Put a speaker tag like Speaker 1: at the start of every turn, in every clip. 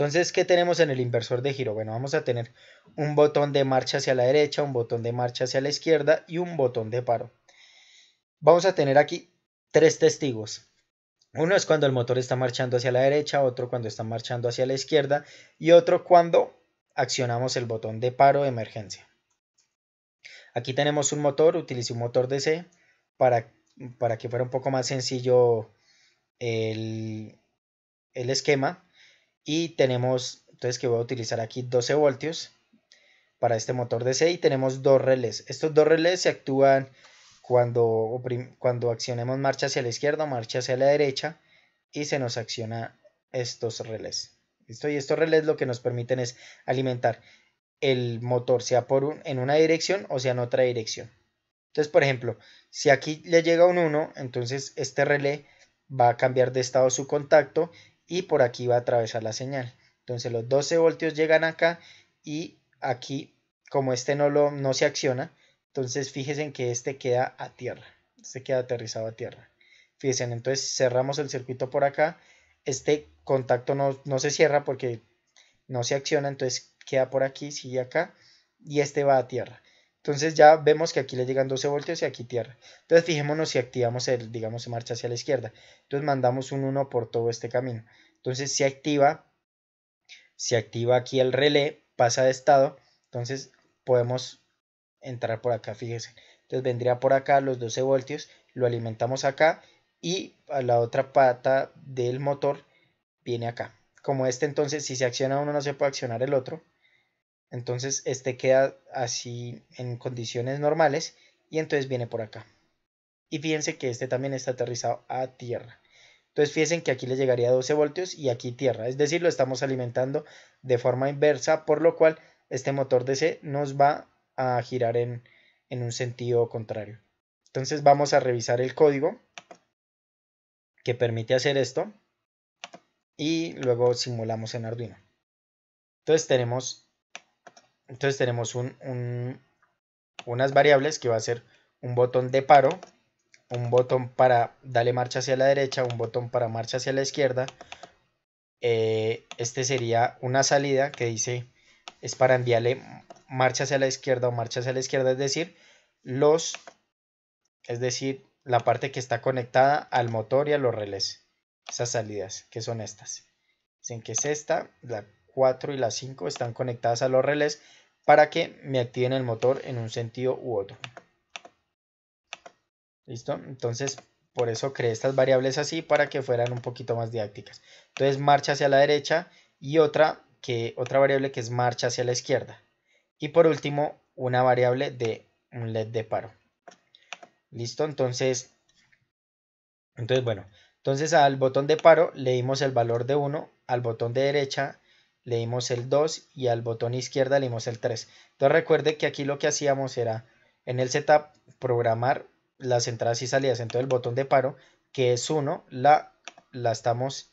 Speaker 1: Entonces, ¿qué tenemos en el inversor de giro? Bueno, vamos a tener un botón de marcha hacia la derecha, un botón de marcha hacia la izquierda y un botón de paro. Vamos a tener aquí tres testigos. Uno es cuando el motor está marchando hacia la derecha, otro cuando está marchando hacia la izquierda y otro cuando accionamos el botón de paro de emergencia. Aquí tenemos un motor, utilicé un motor DC para, para que fuera un poco más sencillo el, el esquema y tenemos entonces que voy a utilizar aquí 12 voltios para este motor DC y tenemos dos relés estos dos relés se actúan cuando, cuando accionemos marcha hacia la izquierda o marcha hacia la derecha y se nos acciona estos relés ¿Listo? y estos relés lo que nos permiten es alimentar el motor sea por un, en una dirección o sea en otra dirección entonces por ejemplo si aquí le llega un 1 entonces este relé va a cambiar de estado su contacto y por aquí va a atravesar la señal. Entonces los 12 voltios llegan acá y aquí, como este no, no se acciona, entonces fíjense en que este queda a tierra, este queda aterrizado a tierra. Fíjense, entonces cerramos el circuito por acá, este contacto no, no se cierra porque no se acciona, entonces queda por aquí, sigue acá y este va a tierra. Entonces ya vemos que aquí le llegan 12 voltios y aquí tierra. Entonces fijémonos si activamos el, digamos, se marcha hacia la izquierda. Entonces mandamos un 1 por todo este camino. Entonces si activa, si activa aquí el relé, pasa de estado. Entonces podemos entrar por acá, fíjense Entonces vendría por acá los 12 voltios, lo alimentamos acá y a la otra pata del motor viene acá. Como este entonces, si se acciona uno no se puede accionar el otro. Entonces este queda así en condiciones normales y entonces viene por acá. Y fíjense que este también está aterrizado a tierra. Entonces fíjense que aquí le llegaría 12 voltios y aquí tierra. Es decir, lo estamos alimentando de forma inversa, por lo cual este motor DC nos va a girar en, en un sentido contrario. Entonces vamos a revisar el código que permite hacer esto y luego simulamos en Arduino. Entonces tenemos entonces tenemos unas variables que va a ser un botón de paro, un botón para darle marcha hacia la derecha, un botón para marcha hacia la izquierda. Eh, este sería una salida que dice es para enviarle marcha hacia la izquierda o marcha hacia la izquierda, es decir, los, es decir, la parte que está conectada al motor y a los relés. Esas salidas, que son estas. Dicen que es esta, la 4 y la 5 están conectadas a los relés para que me activen el motor en un sentido u otro. ¿Listo? Entonces, por eso creé estas variables así para que fueran un poquito más didácticas. Entonces, marcha hacia la derecha y otra, que, otra variable que es marcha hacia la izquierda. Y por último, una variable de un LED de paro. ¿Listo? Entonces, entonces bueno, entonces al botón de paro le dimos el valor de 1, al botón de derecha leímos el 2 y al botón izquierda leímos el 3. Entonces recuerde que aquí lo que hacíamos era en el setup programar las entradas y salidas. Entonces el botón de paro, que es 1, la, la estamos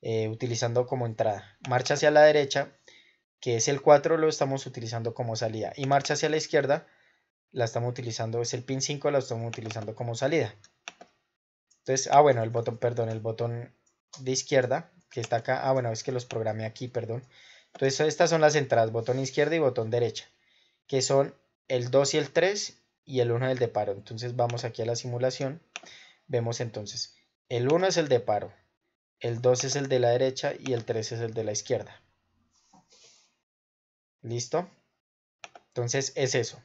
Speaker 1: eh, utilizando como entrada. Marcha hacia la derecha, que es el 4, lo estamos utilizando como salida. Y marcha hacia la izquierda, la estamos utilizando, es el pin 5, la estamos utilizando como salida. Entonces, ah bueno, el botón, perdón, el botón de izquierda que está acá. Ah, bueno, es que los programé aquí, perdón. Entonces estas son las entradas, botón izquierda y botón derecha, que son el 2 y el 3 y el 1 del de paro. Entonces vamos aquí a la simulación. Vemos entonces, el 1 es el de paro, el 2 es el de la derecha y el 3 es el de la izquierda. ¿Listo? Entonces es eso.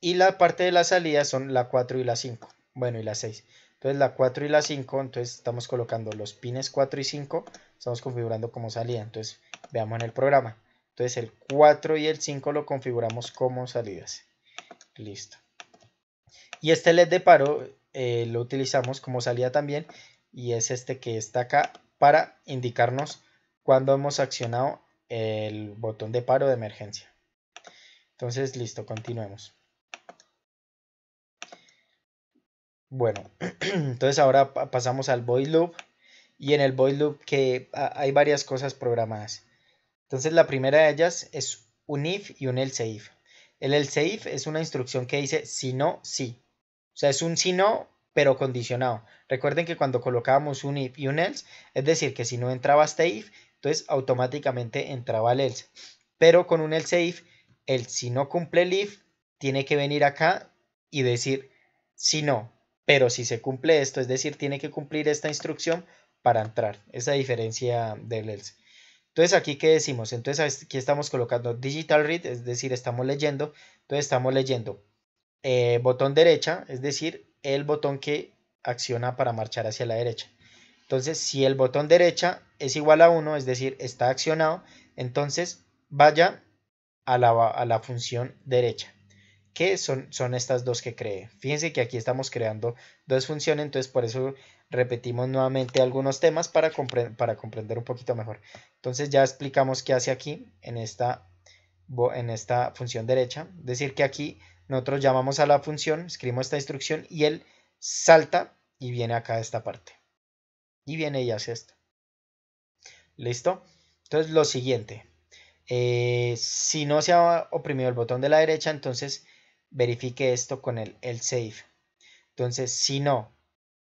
Speaker 1: Y la parte de la salida son la 4 y la 5. Bueno, y la 6. Entonces la 4 y la 5, entonces estamos colocando los pines 4 y 5, estamos configurando como salida. Entonces veamos en el programa. Entonces el 4 y el 5 lo configuramos como salidas. Listo. Y este LED de paro eh, lo utilizamos como salida también y es este que está acá para indicarnos cuando hemos accionado el botón de paro de emergencia. Entonces listo, continuemos. Bueno, entonces ahora pasamos al void loop y en el void loop que hay varias cosas programadas. Entonces la primera de ellas es un if y un else if. El else if es una instrucción que dice si no, sí. O sea, es un si no, pero condicionado. Recuerden que cuando colocábamos un if y un else, es decir, que si no entraba este if, entonces automáticamente entraba el else. Pero con un else if, el si no cumple el if, tiene que venir acá y decir si no pero si se cumple esto, es decir, tiene que cumplir esta instrucción para entrar, esa diferencia del else. Entonces aquí qué decimos, entonces aquí estamos colocando digital read, es decir, estamos leyendo, entonces estamos leyendo eh, botón derecha, es decir, el botón que acciona para marchar hacia la derecha. Entonces, si el botón derecha es igual a 1, es decir, está accionado, entonces vaya a la función derecha que son, son estas dos que cree. Fíjense que aquí estamos creando dos funciones, entonces por eso repetimos nuevamente algunos temas para, para comprender un poquito mejor. Entonces ya explicamos qué hace aquí en esta, en esta función derecha. Es decir, que aquí nosotros llamamos a la función, escribimos esta instrucción y él salta y viene acá a esta parte. Y viene y hace esto. ¿Listo? Entonces lo siguiente. Eh, si no se ha oprimido el botón de la derecha, entonces verifique esto con el, el save. Entonces, si no,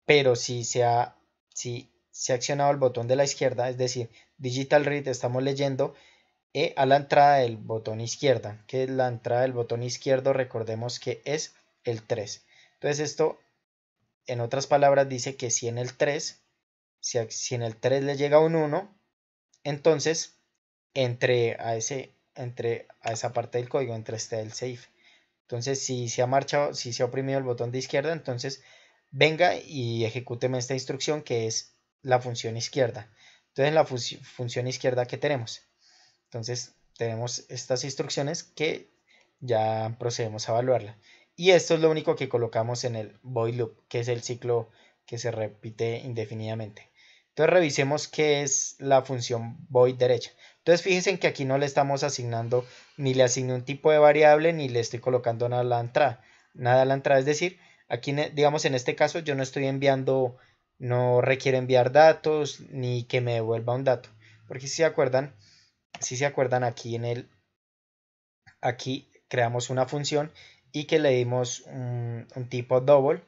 Speaker 1: pero si se, ha, si se ha accionado el botón de la izquierda, es decir, digital read, estamos leyendo eh, a la entrada del botón izquierda, que es la entrada del botón izquierdo, recordemos que es el 3. Entonces, esto, en otras palabras, dice que si en el 3, si, en el 3 le llega un 1, entonces entre a, ese, entre a esa parte del código, entre este el safe. Entonces, si se ha marchado, si se ha oprimido el botón de izquierda, entonces venga y ejecúteme esta instrucción que es la función izquierda. Entonces, la función izquierda que tenemos. Entonces, tenemos estas instrucciones que ya procedemos a evaluarla. Y esto es lo único que colocamos en el void loop, que es el ciclo que se repite indefinidamente. Entonces revisemos qué es la función void derecha. Entonces fíjense que aquí no le estamos asignando, ni le asigné un tipo de variable, ni le estoy colocando nada a la entrada. Nada a la entrada, es decir, aquí e, digamos en este caso yo no estoy enviando, no requiere enviar datos, ni que me devuelva un dato. Porque si se acuerdan, si se acuerdan aquí en el, aquí creamos una función y que le dimos un, tipo double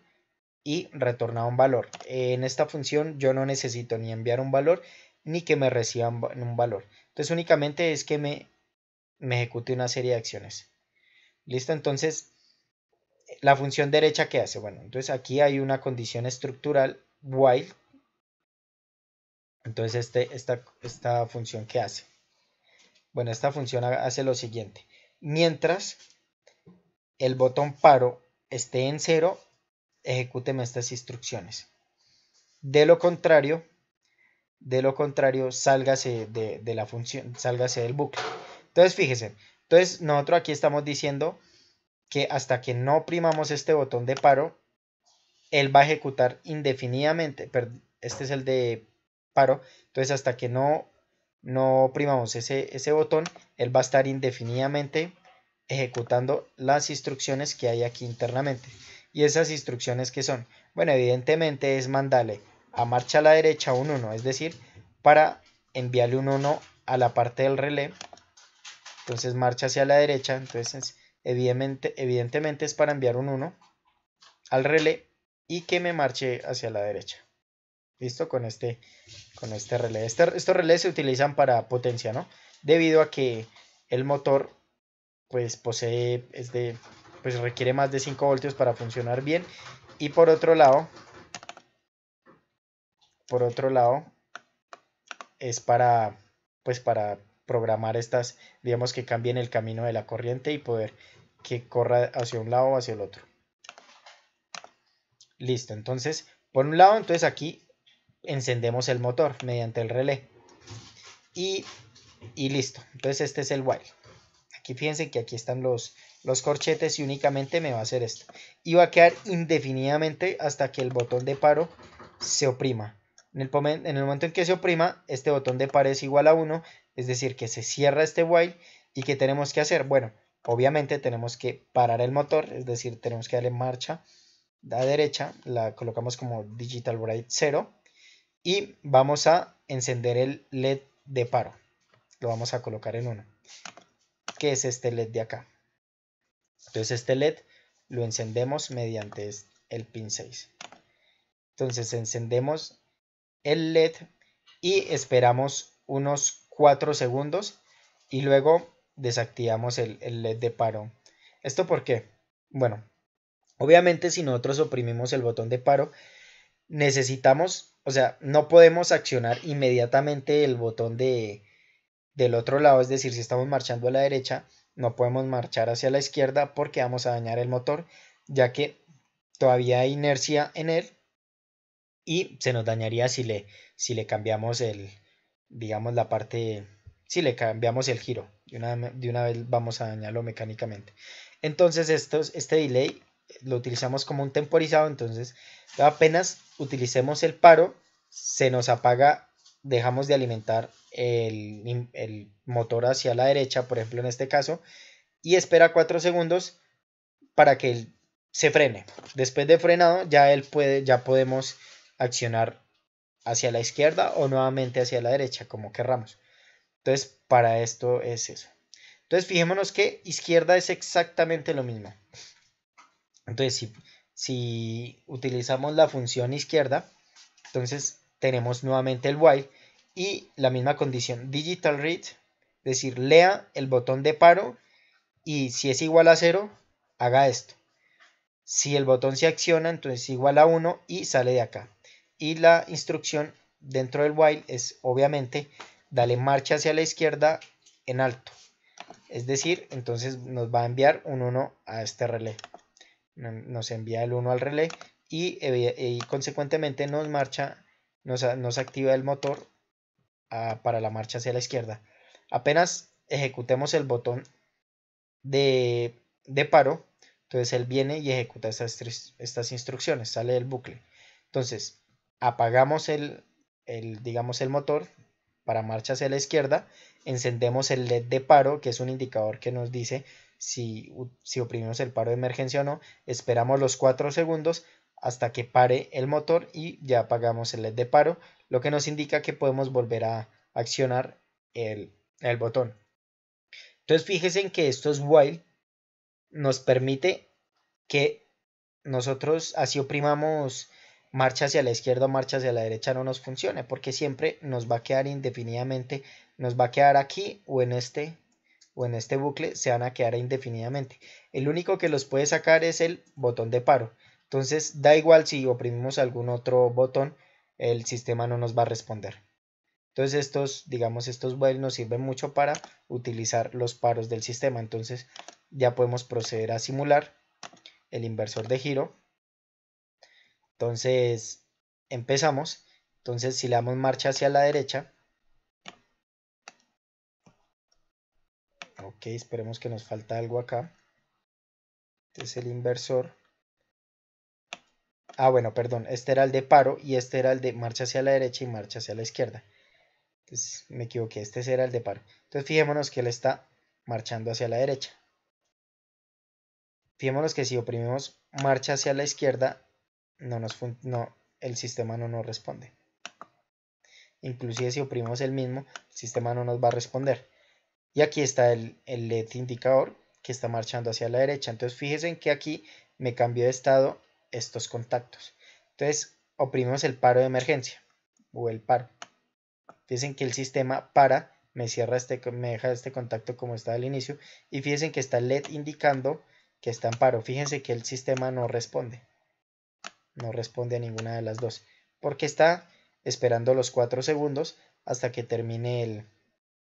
Speaker 1: y retorna un valor. En esta función yo no necesito ni enviar un valor ni que me reciban un valor. Entonces únicamente es que me, ejecute una serie de acciones. Listo, entonces la función derecha que hace. Bueno, entonces aquí hay una condición estructural while. Entonces este, esta, esta función que hace. Bueno, esta función hace lo siguiente. Mientras el botón paro esté en cero, ejecúteme estas instrucciones. De lo contrario, de lo contrario, sálgase de, la función, sálgase del bucle. Entonces, fíjese, entonces nosotros aquí estamos diciendo que hasta que no primamos este botón de paro, él va a ejecutar indefinidamente, este es el de paro, entonces hasta que no, no primamos ese, ese botón, él va a estar indefinidamente ejecutando las instrucciones que hay aquí internamente. Y esas instrucciones que son, bueno, evidentemente es mandarle a marcha a la derecha un 1, es decir, para enviarle un 1 a la parte del relé. Entonces marcha hacia la derecha, entonces evidentemente, evidentemente es para enviar un 1 al relé y que me marche hacia la derecha. ¿Listo? Con este, con este relé. Este, estos relés se utilizan para potencia, ¿no? Debido a que el motor, pues, posee, es de, pues requiere más de 5 voltios para funcionar bien. Y por otro lado, por otro lado, es para, pues para programar estas, digamos que cambien el camino de la corriente y poder que corra hacia un lado o hacia el otro. Listo, entonces, por un lado, entonces aquí encendemos el motor mediante el relé. Y, y listo, entonces este es el while. Aquí fíjense que aquí están los, los corchetes y únicamente me va a hacer esto. Y va a quedar indefinidamente hasta que el botón de paro se oprima. En el, momento en que se oprima, este botón de par es igual a 1, es decir, que se cierra este while. ¿Y qué tenemos que hacer? Bueno, obviamente tenemos que parar el motor, es decir, tenemos que darle marcha a derecha, la colocamos como Digital Bright 0 y vamos a encender el LED de paro. Lo vamos a colocar en 1, que es este LED de acá. Entonces este LED lo encendemos mediante el pin 6. Entonces encendemos el LED y esperamos unos 4 segundos y luego desactivamos el, LED de paro. ¿Esto por qué? Bueno, obviamente si nosotros oprimimos el botón de paro, necesitamos, o sea, no podemos accionar inmediatamente el botón de, del otro lado, es decir, si estamos marchando a la derecha, no podemos marchar hacia la izquierda porque vamos a dañar el motor, ya que todavía hay inercia en él y se nos dañaría si le, si le cambiamos el, digamos, la parte, si le cambiamos el giro. De una, de una vez vamos a dañarlo mecánicamente. Entonces esto este delay eh, lo utilizamos como un temporizado, entonces apenas utilicemos el paro, se nos apaga, dejamos de alimentar el, el motor hacia la derecha, por ejemplo en este caso, y espera 4 segundos para que él se frene. Después de frenado ya él puede, ya podemos accionar hacia la izquierda o nuevamente hacia la derecha, como querramos. Entonces, para esto es eso. Entonces, fijémonos que izquierda es exactamente lo mismo. Entonces, si, si utilizamos la función izquierda, entonces tenemos nuevamente el while y la misma condición digital read, es decir, lea el botón de paro y si es igual a 0, haga esto. Si el botón se acciona, entonces es igual a 1 y sale de acá y la instrucción dentro del while es obviamente dale marcha hacia la izquierda en alto es decir entonces nos va a enviar un 1 a este relé nos envía el 1 al relé eh, y, consecuentemente nos marcha nos, activa el motor ah, para la marcha hacia la izquierda apenas ejecutemos el botón de, paro entonces él viene y ejecuta estas, estas instrucciones sale del bucle entonces apagamos el, el, digamos, el motor para marcha hacia la izquierda, encendemos el LED de paro, que es un indicador que nos dice si, oprimimos el paro de emergencia o no, esperamos los 4 segundos hasta que pare el motor y ya apagamos el LED de paro, lo que nos indica que podemos volver a accionar el, el botón. Entonces fíjense en que es while nos permite que nosotros así oprimamos marcha hacia la izquierda o marcha hacia la derecha no nos funcione, porque siempre nos va a quedar indefinidamente, nos va a quedar aquí o en este o en este bucle se van a quedar indefinidamente. El único que los puede sacar es el botón de paro. Entonces da igual si oprimimos algún otro botón, el sistema no nos va a responder. Entonces estos, digamos, estos bucles nos sirven mucho para utilizar los paros del sistema. Entonces ya podemos proceder a simular el inversor de giro entonces, empezamos. Entonces, si le damos marcha hacia la derecha. Ok, esperemos que nos falta algo acá. Este es el inversor. Ah, bueno, perdón. Este era el de paro y este era el de marcha hacia la derecha y marcha hacia la izquierda. Entonces, me equivoqué. Este era el de paro. Entonces, fijémonos que él está marchando hacia la derecha. Fijémonos que si oprimimos marcha hacia la izquierda, no nos no, el sistema no nos responde. Inclusive si oprimimos el mismo, el sistema no nos va a responder. Y aquí está el, LED indicador que está marchando hacia la derecha. Entonces fíjense en que aquí me cambió de estado estos contactos. Entonces oprimimos el paro de emergencia o el paro. Fíjense que el sistema para, me cierra este, me deja este contacto como estaba al inicio y fíjense que está el LED indicando que está en paro. Fíjense que el sistema no responde. No responde a ninguna de las dos. Porque está esperando los 4 segundos hasta que termine el...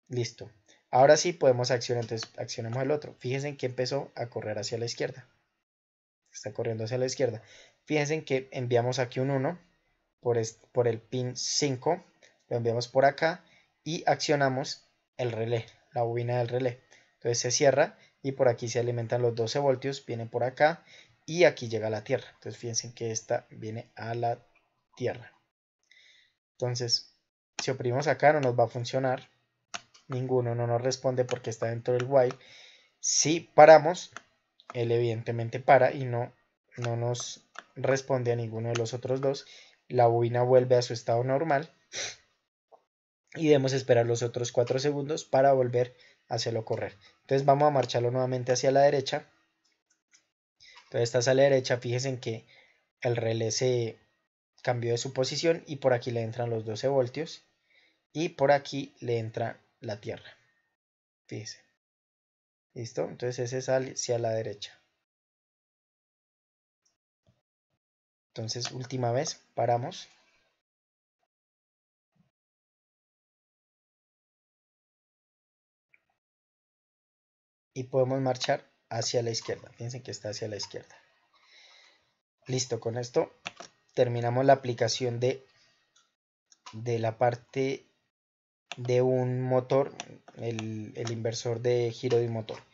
Speaker 1: Listo. Ahora sí podemos accionar. Entonces accionamos el otro. Fíjense que empezó a correr hacia la izquierda. Está corriendo hacia la izquierda. Fíjense que enviamos aquí un 1 por, por el pin 5. Lo enviamos por acá y accionamos el relé, la bobina del relé. Entonces se cierra y por aquí se alimentan los 12 voltios, vienen por acá y aquí llega la Tierra. Entonces fíjense que esta viene a la Tierra. Entonces, si oprimimos acá no nos va a funcionar. Ninguno no nos responde porque está dentro del while. Si paramos, él evidentemente para y no, no nos responde a ninguno de los otros dos. La bobina vuelve a su estado normal. Y debemos esperar los otros 4 segundos para volver a hacerlo correr. Entonces vamos a marcharlo nuevamente hacia la derecha entonces esta sale derecha, fíjense en que el relé se cambió de su posición y por aquí le entran los 12 voltios y por aquí le entra la tierra. Fíjense. ¿Listo? Entonces ese sale hacia la derecha. Entonces última vez, paramos. Y podemos marchar hacia la izquierda. Fíjense que está hacia la izquierda. Listo, con esto terminamos la aplicación de, de la parte de un motor, el, el inversor de giro de un motor.